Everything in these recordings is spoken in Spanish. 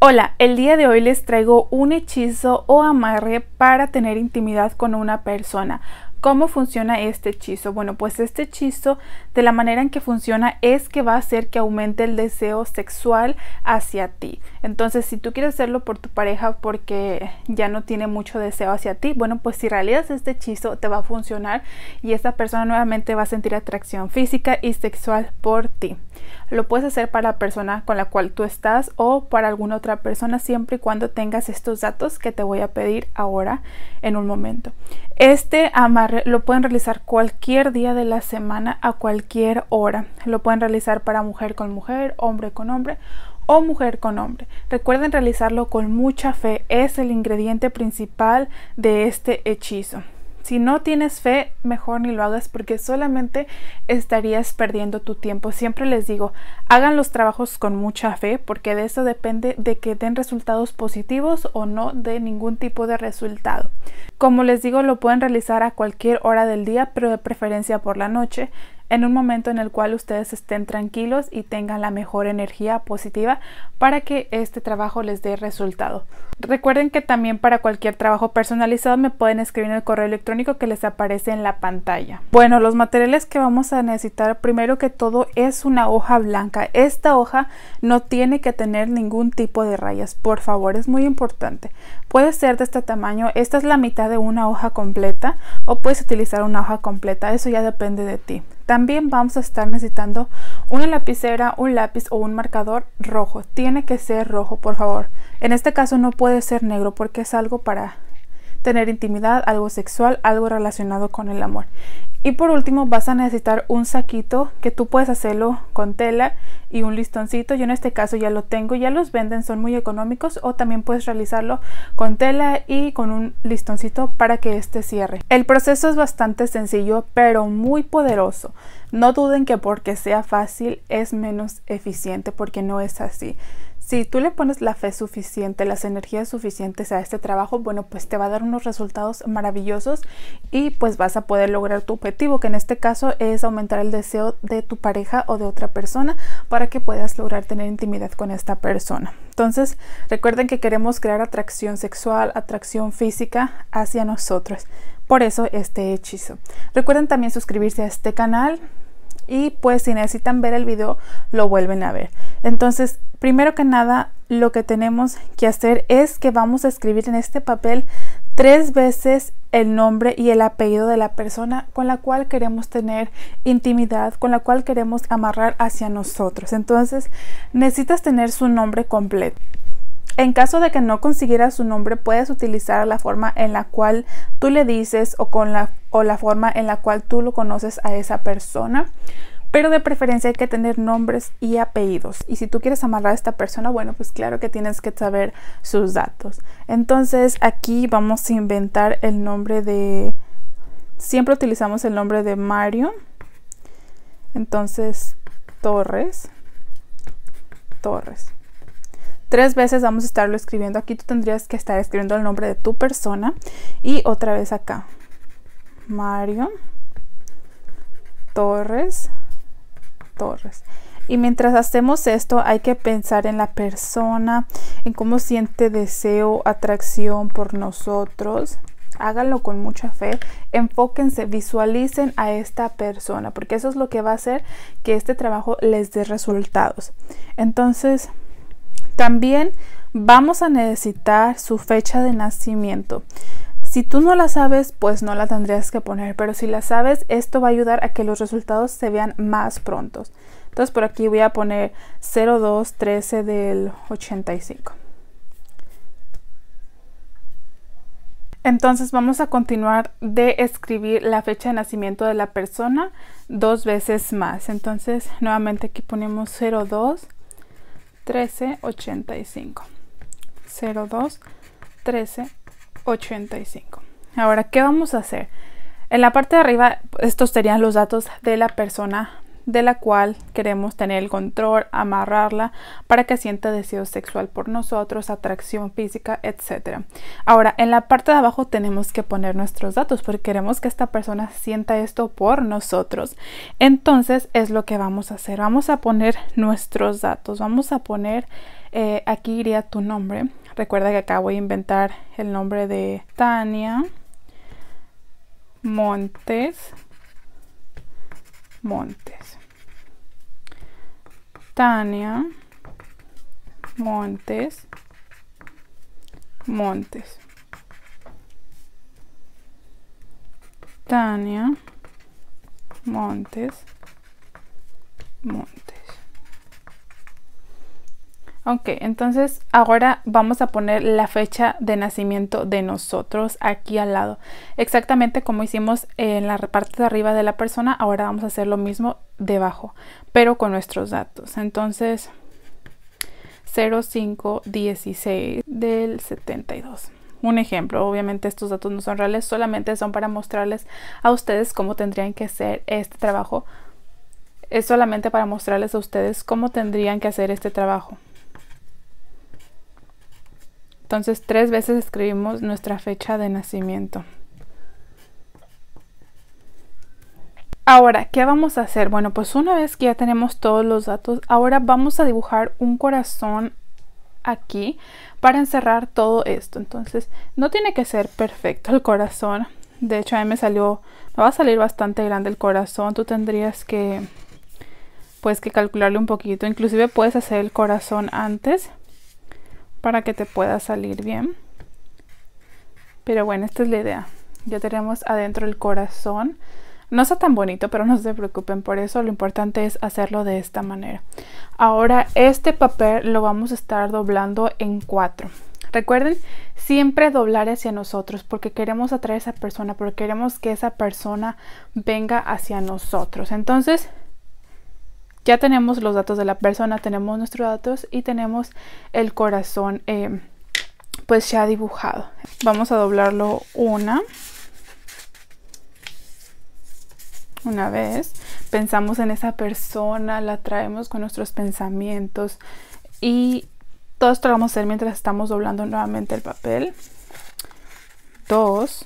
Hola, el día de hoy les traigo un hechizo o amarre para tener intimidad con una persona. ¿Cómo funciona este hechizo? Bueno, pues este hechizo de la manera en que funciona es que va a hacer que aumente el deseo sexual hacia ti. Entonces, si tú quieres hacerlo por tu pareja porque ya no tiene mucho deseo hacia ti, bueno, pues si realizas este hechizo te va a funcionar y esa persona nuevamente va a sentir atracción física y sexual por ti. Lo puedes hacer para la persona con la cual tú estás o para alguna otra persona siempre y cuando tengas estos datos que te voy a pedir ahora en un momento. Este amar lo pueden realizar cualquier día de la semana a cualquier hora. Lo pueden realizar para mujer con mujer, hombre con hombre o mujer con hombre. Recuerden realizarlo con mucha fe, es el ingrediente principal de este hechizo. Si no tienes fe, mejor ni lo hagas porque solamente estarías perdiendo tu tiempo. Siempre les digo, hagan los trabajos con mucha fe porque de eso depende de que den resultados positivos o no de ningún tipo de resultado. Como les digo, lo pueden realizar a cualquier hora del día, pero de preferencia por la noche en un momento en el cual ustedes estén tranquilos y tengan la mejor energía positiva para que este trabajo les dé resultado. Recuerden que también para cualquier trabajo personalizado me pueden escribir en el correo electrónico que les aparece en la pantalla. Bueno, los materiales que vamos a necesitar primero que todo es una hoja blanca. Esta hoja no tiene que tener ningún tipo de rayas, por favor, es muy importante. Puede ser de este tamaño, esta es la mitad de una hoja completa o puedes utilizar una hoja completa, eso ya depende de ti. También vamos a estar necesitando una lapicera, un lápiz o un marcador rojo. Tiene que ser rojo, por favor. En este caso no puede ser negro porque es algo para tener intimidad, algo sexual, algo relacionado con el amor. Y por último vas a necesitar un saquito que tú puedes hacerlo con tela y un listoncito. Yo en este caso ya lo tengo, ya los venden, son muy económicos o también puedes realizarlo con tela y con un listoncito para que este cierre. El proceso es bastante sencillo pero muy poderoso. No duden que porque sea fácil es menos eficiente porque no es así si tú le pones la fe suficiente, las energías suficientes a este trabajo, bueno, pues te va a dar unos resultados maravillosos y pues vas a poder lograr tu objetivo, que en este caso es aumentar el deseo de tu pareja o de otra persona para que puedas lograr tener intimidad con esta persona. Entonces, recuerden que queremos crear atracción sexual, atracción física hacia nosotros. Por eso este hechizo. Recuerden también suscribirse a este canal y pues si necesitan ver el video lo vuelven a ver. Entonces, primero que nada, lo que tenemos que hacer es que vamos a escribir en este papel tres veces el nombre y el apellido de la persona con la cual queremos tener intimidad, con la cual queremos amarrar hacia nosotros. Entonces, necesitas tener su nombre completo. En caso de que no consiguieras su nombre, puedes utilizar la forma en la cual tú le dices o o la forma en la cual tú lo conoces a esa persona pero de preferencia hay que tener nombres y apellidos. Y si tú quieres amarrar a esta persona, bueno, pues claro que tienes que saber sus datos. Entonces aquí vamos a inventar el nombre de... Siempre utilizamos el nombre de Mario. Entonces, Torres. Torres. Tres veces vamos a estarlo escribiendo. Aquí tú tendrías que estar escribiendo el nombre de tu persona. Y otra vez acá. Mario. Torres. Torres. Y mientras hacemos esto, hay que pensar en la persona, en cómo siente deseo, atracción por nosotros. Háganlo con mucha fe, enfóquense, visualicen a esta persona, porque eso es lo que va a hacer que este trabajo les dé resultados. Entonces, también vamos a necesitar su fecha de nacimiento. Si tú no la sabes, pues no la tendrías que poner, pero si la sabes, esto va a ayudar a que los resultados se vean más prontos. Entonces por aquí voy a poner 13 del 85. Entonces vamos a continuar de escribir la fecha de nacimiento de la persona dos veces más. Entonces nuevamente aquí ponemos 02 13 85. 02 13 85. Ahora, ¿qué vamos a hacer? En la parte de arriba, estos serían los datos de la persona de la cual queremos tener el control, amarrarla para que sienta deseo sexual por nosotros, atracción física, etc. Ahora, en la parte de abajo tenemos que poner nuestros datos porque queremos que esta persona sienta esto por nosotros. Entonces es lo que vamos a hacer. Vamos a poner nuestros datos. Vamos a poner, eh, aquí iría tu nombre. Recuerda que acá voy a inventar el nombre de Tania Montes. Montes. Tania Montes. Montes. Tania Montes. Montes. Ok, entonces ahora vamos a poner la fecha de nacimiento de nosotros aquí al lado. Exactamente como hicimos en la parte de arriba de la persona, ahora vamos a hacer lo mismo debajo, pero con nuestros datos. Entonces, 0516 del 72. Un ejemplo, obviamente estos datos no son reales, solamente son para mostrarles a ustedes cómo tendrían que hacer este trabajo. Es solamente para mostrarles a ustedes cómo tendrían que hacer este trabajo. Entonces tres veces escribimos nuestra fecha de nacimiento. Ahora, ¿qué vamos a hacer? Bueno, pues una vez que ya tenemos todos los datos, ahora vamos a dibujar un corazón aquí para encerrar todo esto. Entonces, no tiene que ser perfecto el corazón. De hecho, a mí me salió, me va a salir bastante grande el corazón. Tú tendrías que, pues, que calcularle un poquito. Inclusive puedes hacer el corazón antes para que te pueda salir bien. Pero bueno, esta es la idea. Ya tenemos adentro el corazón. No está tan bonito, pero no se preocupen por eso. Lo importante es hacerlo de esta manera. Ahora este papel lo vamos a estar doblando en cuatro. Recuerden siempre doblar hacia nosotros porque queremos atraer a esa persona, porque queremos que esa persona venga hacia nosotros. Entonces ya tenemos los datos de la persona, tenemos nuestros datos y tenemos el corazón em, pues ya dibujado. Vamos a doblarlo una. Una vez pensamos en esa persona, la traemos con nuestros pensamientos y todo esto lo vamos a hacer mientras estamos doblando nuevamente el papel. Dos.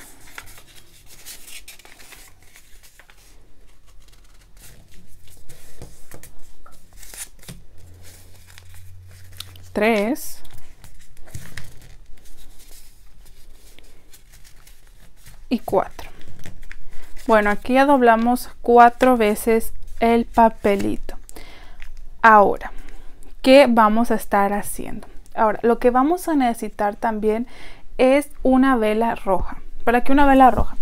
3 y 4 bueno aquí ya doblamos cuatro veces el papelito ahora ¿qué vamos a estar haciendo? ahora lo que vamos a necesitar también es una vela roja ¿para qué una vela roja?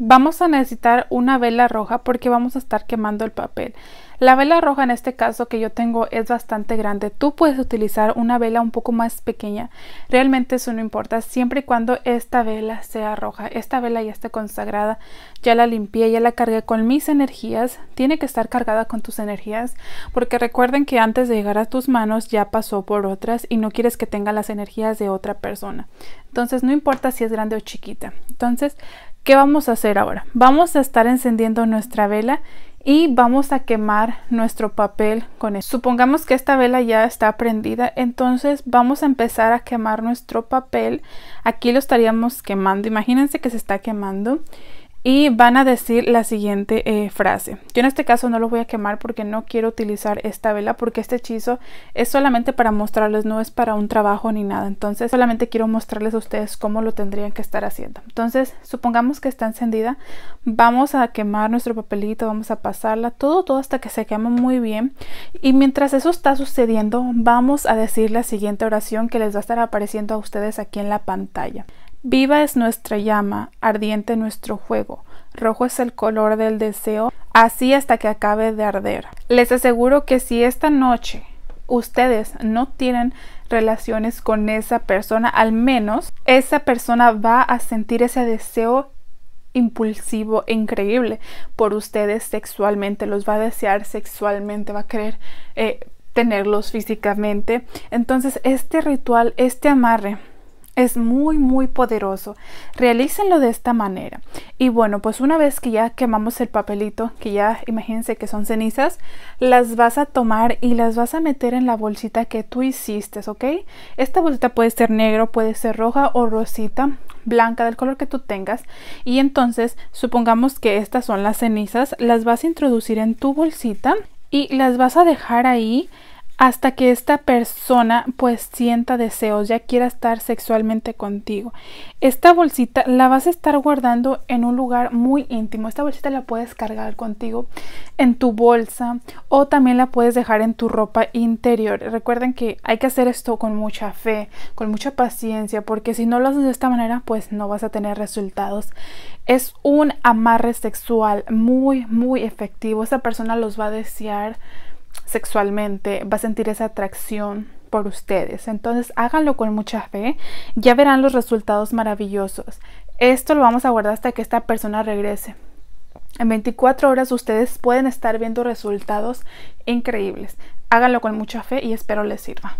Vamos a necesitar una vela roja porque vamos a estar quemando el papel. La vela roja en este caso que yo tengo es bastante grande. Tú puedes utilizar una vela un poco más pequeña. Realmente eso no importa siempre y cuando esta vela sea roja. Esta vela ya está consagrada. Ya la limpié, ya la cargué con mis energías. Tiene que estar cargada con tus energías porque recuerden que antes de llegar a tus manos ya pasó por otras y no quieres que tenga las energías de otra persona. Entonces no importa si es grande o chiquita. Entonces ¿Qué vamos a hacer ahora? Vamos a estar encendiendo nuestra vela y vamos a quemar nuestro papel con él. Supongamos que esta vela ya está prendida, entonces vamos a empezar a quemar nuestro papel. Aquí lo estaríamos quemando. Imagínense que se está quemando y van a decir la siguiente eh, frase. Yo en este caso no lo voy a quemar porque no quiero utilizar esta vela porque este hechizo es solamente para mostrarles, no es para un trabajo ni nada. Entonces solamente quiero mostrarles a ustedes cómo lo tendrían que estar haciendo. Entonces supongamos que está encendida, vamos a quemar nuestro papelito, vamos a pasarla, todo, todo hasta que se queme muy bien. Y mientras eso está sucediendo, vamos a decir la siguiente oración que les va a estar apareciendo a ustedes aquí en la pantalla. Viva es nuestra llama, ardiente nuestro juego. rojo es el color del deseo, así hasta que acabe de arder. Les aseguro que si esta noche ustedes no tienen relaciones con esa persona, al menos esa persona va a sentir ese deseo impulsivo e increíble por ustedes sexualmente, los va a desear sexualmente, va a querer eh, tenerlos físicamente. Entonces, este ritual, este amarre, es muy, muy poderoso. Realícenlo de esta manera. Y bueno, pues una vez que ya quemamos el papelito, que ya imagínense que son cenizas, las vas a tomar y las vas a meter en la bolsita que tú hiciste, ¿ok? Esta bolsita puede ser negro, puede ser roja o rosita, blanca, del color que tú tengas. Y entonces, supongamos que estas son las cenizas, las vas a introducir en tu bolsita y las vas a dejar ahí hasta que esta persona pues sienta deseos, ya quiera estar sexualmente contigo. Esta bolsita la vas a estar guardando en un lugar muy íntimo. Esta bolsita la puedes cargar contigo en tu bolsa o también la puedes dejar en tu ropa interior. Recuerden que hay que hacer esto con mucha fe, con mucha paciencia, porque si no lo haces de esta manera pues no vas a tener resultados. Es un amarre sexual muy, muy efectivo. Esta persona los va a desear sexualmente, va a sentir esa atracción por ustedes. Entonces háganlo con mucha fe, ya verán los resultados maravillosos. Esto lo vamos a guardar hasta que esta persona regrese. En 24 horas ustedes pueden estar viendo resultados increíbles. Háganlo con mucha fe y espero les sirva.